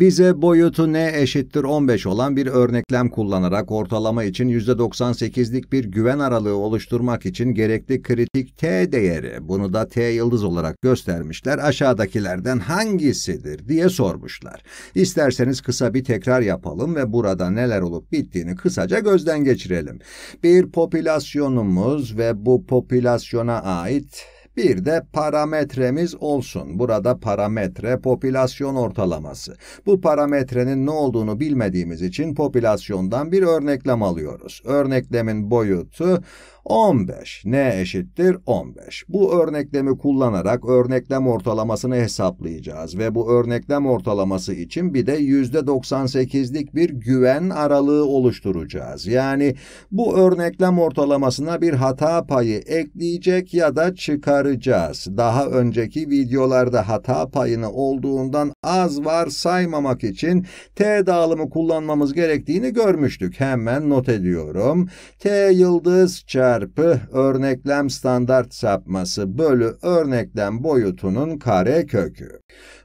Bize boyutu n eşittir 15 olan bir örneklem kullanarak ortalama için %98'lik bir güven aralığı oluşturmak için gerekli kritik t değeri, bunu da t yıldız olarak göstermişler, aşağıdakilerden hangisidir diye sormuşlar. İsterseniz kısa bir tekrar yapalım ve burada neler olup bittiğini kısaca gözden geçirelim. Bir popülasyonumuz ve bu popülasyona ait bir de parametremiz olsun. Burada parametre popülasyon ortalaması. Bu parametrenin ne olduğunu bilmediğimiz için popülasyondan bir örneklem alıyoruz. Örneklemin boyutu 15. n eşittir? 15. Bu örneklemi kullanarak örneklem ortalamasını hesaplayacağız ve bu örneklem ortalaması için bir de %98'lik bir güven aralığı oluşturacağız. Yani bu örneklem ortalamasına bir hata payı ekleyecek ya da çıkar uyaracağız. Daha önceki videolarda hata payını olduğundan az var saymamak için T dağılımı kullanmamız gerektiğini görmüştük. Hemen not ediyorum. T yıldız çarpı örneklem standart sapması bölü örneklem boyutunun kare kökü.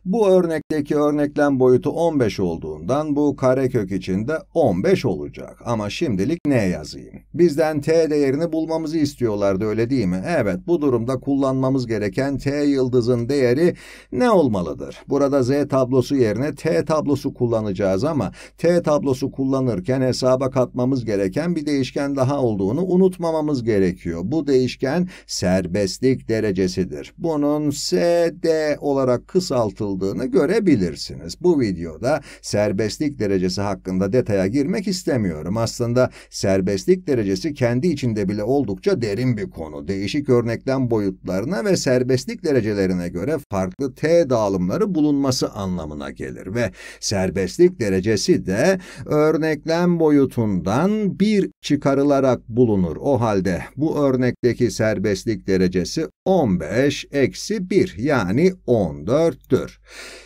Bu örnekteki örneklem boyutu 15 olduğundan bu kare kök içinde 15 olacak. Ama şimdilik ne yazayım? Bizden t değerini bulmamızı istiyorlardı öyle değil mi? Evet bu durumda kullan kullanmamız gereken T yıldızın değeri ne olmalıdır? Burada Z tablosu yerine T tablosu kullanacağız ama T tablosu kullanırken hesaba katmamız gereken bir değişken daha olduğunu unutmamamız gerekiyor. Bu değişken serbestlik derecesidir. Bunun SD olarak kısaltıldığını görebilirsiniz. Bu videoda serbestlik derecesi hakkında detaya girmek istemiyorum. Aslında serbestlik derecesi kendi içinde bile oldukça derin bir konu. Değişik örneklem boyutları oranlarına ve serbestlik derecelerine göre farklı T dağılımları bulunması anlamına gelir ve serbestlik derecesi de örneklem boyutundan bir çıkarılarak bulunur. O halde bu örnekteki serbestlik derecesi 15 eksi 1 yani 14'tür.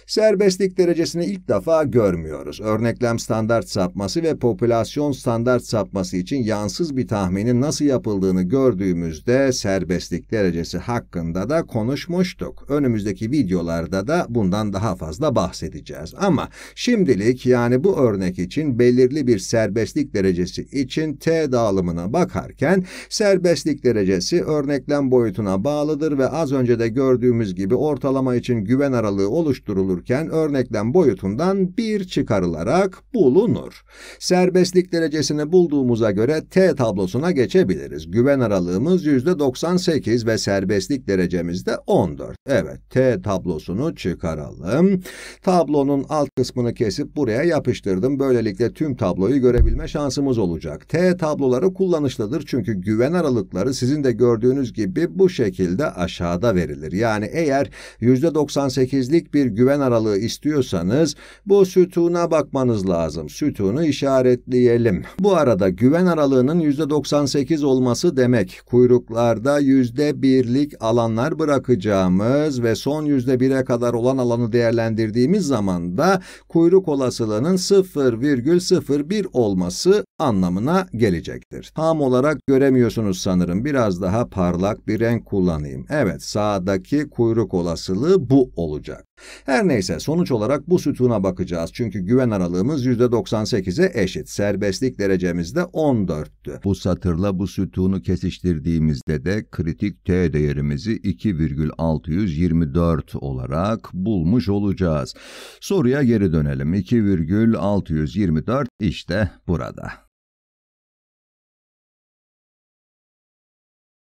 Serbestlik derecesini ilk defa görmüyoruz. Örneklem standart sapması ve popülasyon standart sapması için yansız bir tahminin nasıl yapıldığını gördüğümüzde serbestlik derecesi hakkında hakkında da konuşmuştuk. Önümüzdeki videolarda da bundan daha fazla bahsedeceğiz. Ama şimdilik yani bu örnek için belirli bir serbestlik derecesi için T dağılımına bakarken serbestlik derecesi örneklem boyutuna bağlıdır ve az önce de gördüğümüz gibi ortalama için güven aralığı oluşturulurken örneklem boyutundan 1 çıkarılarak bulunur. Serbestlik derecesini bulduğumuza göre T tablosuna geçebiliriz. Güven aralığımız %98 ve serbestlik Titizlik derecemiz de 14. Evet T tablosunu çıkaralım. Tablonun alt kısmını kesip buraya yapıştırdım. Böylelikle tüm tabloyu görebilme şansımız olacak. T tabloları kullanışlıdır çünkü güven aralıkları sizin de gördüğünüz gibi bu şekilde aşağıda verilir. Yani eğer %98'lik bir güven aralığı istiyorsanız bu sütuna bakmanız lazım. Sütunu işaretleyelim. Bu arada güven aralığının %98 olması demek kuyruklarda %1'lik alanlar bırakacağımız ve son yüzde bire kadar olan alanı değerlendirdiğimiz zaman da kuyruk olasılığının 0,01 olması anlamına gelecektir. Tam olarak göremiyorsunuz sanırım. Biraz daha parlak bir renk kullanayım. Evet, sağdaki kuyruk olasılığı bu olacak. Her neyse sonuç olarak bu sütuna bakacağız çünkü güven aralığımız %98'e eşit. Serbestlik derecemiz de 14'tü. Bu satırla bu sütunu kesiştirdiğimizde de kritik T değerimizi 2,624 olarak bulmuş olacağız. Soruya geri dönelim. 2,624 işte burada.